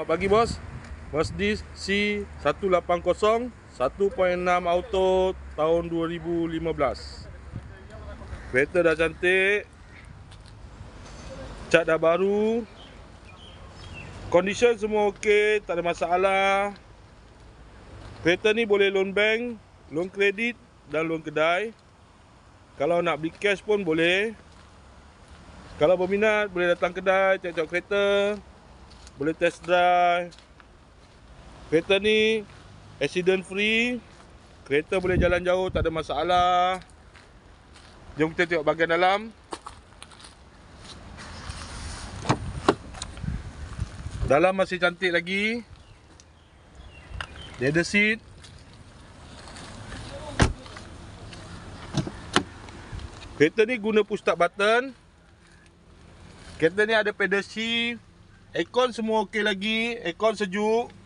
Selamat pagi bos. Mazda C180 1.6 auto tahun 2015. Kereta dah cantik. Cat dah baru. Condition semua okey, tak ada masalah. Kereta ni boleh loan bank, loan kredit dan loan kedai. Kalau nak beli cash pun boleh. Kalau berminat boleh datang kedai, cek-cek kereta boleh test drive kereta ni accident free kereta boleh jalan jauh tak ada masalah jom kita tengok bahagian dalam dalam masih cantik lagi leather seat Kereta ni guna push start button. Kereta ni ada pedal shift. Aircon semua okey lagi, aircon sejuk.